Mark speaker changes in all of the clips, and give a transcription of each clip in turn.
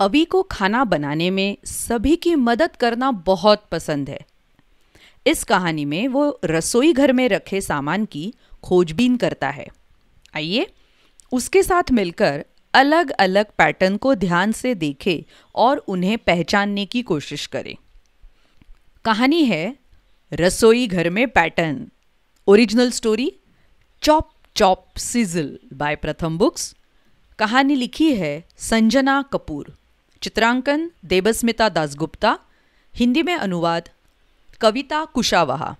Speaker 1: अभी को खाना बनाने में सभी की मदद करना बहुत पसंद है इस कहानी में वो रसोई घर में रखे सामान की खोजबीन करता है आइए उसके साथ मिलकर अलग अलग पैटर्न को ध्यान से देखें और उन्हें पहचानने की कोशिश करें कहानी है रसोई घर में pattern original story chop chop sizzle by Pratham books कहानी लिखी है संजना कपूर चित्रांकन देवस्मिता दासगुप्ता हिंदी में अनुवाद कविता कुशावहा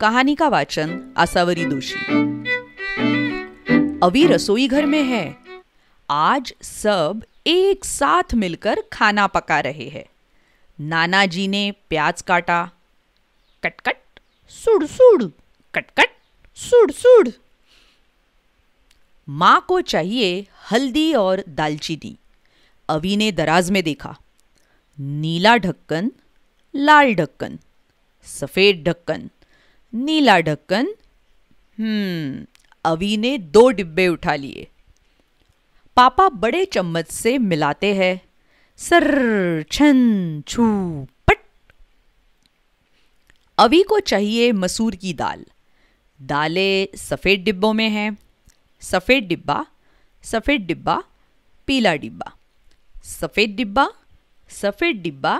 Speaker 1: कहानी का वाचन आसावरी दोषी अभी रसोई घर में है आज सब एक साथ मिलकर खाना पका रहे हैं नाना जी ने प्याज काटा कटकट सुड़ सुड़ कटकट सुड़ सुड़ माँ को चाहिए हल्दी और दालचीनी अवी ने दराज में देखा नीला ढक्कन लाल ढक्कन सफ़ेद ढक्कन नीला ढक्कन हम्म अवी ने दो डिब्बे उठा लिए पापा बड़े चम्मच से मिलाते हैं सर छन छू पट अवी को चाहिए मसूर की दाल दालें सफ़ेद डिब्बों में हैं सफ़ेद डिब्बा सफ़ेद डिब्बा पीला डिब्बा सफ़ेद डिब्बा सफ़ेद डिब्बा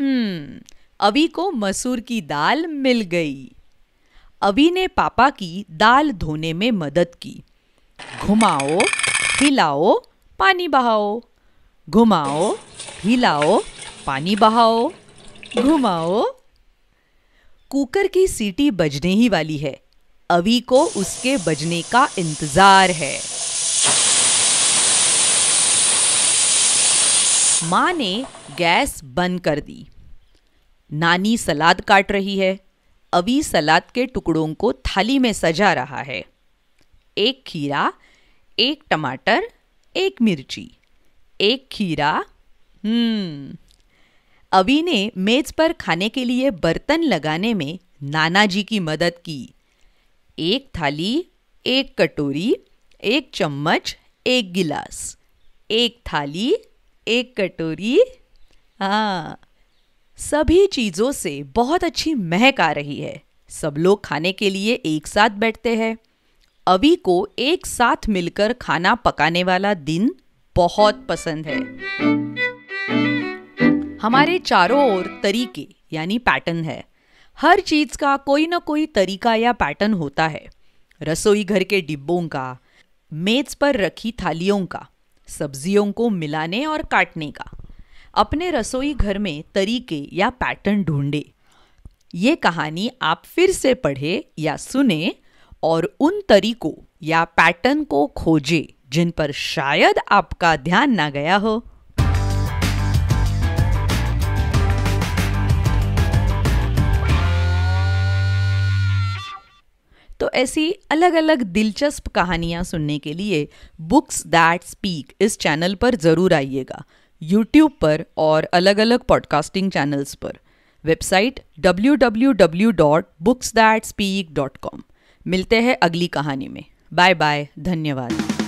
Speaker 1: हम्म अभी को मसूर की दाल मिल गई अभी ने पापा की दाल धोने में मदद की घुमाओ हिलाओ पानी बहाओ घुमाओ हिलाओ पानी बहाओ घुमाओ कुकर की सीटी बजने ही वाली है अभी को उसके बजने का इंतज़ार है माँ ने गैस बंद कर दी नानी सलाद काट रही है अभी सलाद के टुकड़ों को थाली में सजा रहा है एक खीरा एक टमाटर एक मिर्ची एक खीरा हम्म अभी ने मेज पर खाने के लिए बर्तन लगाने में नाना जी की मदद की एक थाली एक कटोरी एक चम्मच एक गिलास एक थाली एक कटोरी हाँ सभी चीज़ों से बहुत अच्छी महक आ रही है सब लोग खाने के लिए एक साथ बैठते हैं अभी को एक साथ मिलकर खाना पकाने वाला दिन बहुत पसंद है हमारे चारों ओर तरीके यानी पैटर्न है हर चीज का कोई ना कोई तरीका या पैटर्न होता है रसोई घर के डिब्बों का मेज पर रखी थालियों का सब्जियों को मिलाने और काटने का अपने रसोई घर में तरीके या पैटर्न ढूंढे ये कहानी आप फिर से पढ़े या सुने और उन तरीकों या पैटर्न को खोजे जिन पर शायद आपका ध्यान ना गया हो ऐसी अलग अलग दिलचस्प कहानियाँ सुनने के लिए बुक्स दैट स्पीक इस चैनल पर ज़रूर आइएगा यूट्यूब पर और अलग अलग पॉडकास्टिंग चैनल्स पर वेबसाइट www.booksthatspeak.com मिलते हैं अगली कहानी में बाय बाय धन्यवाद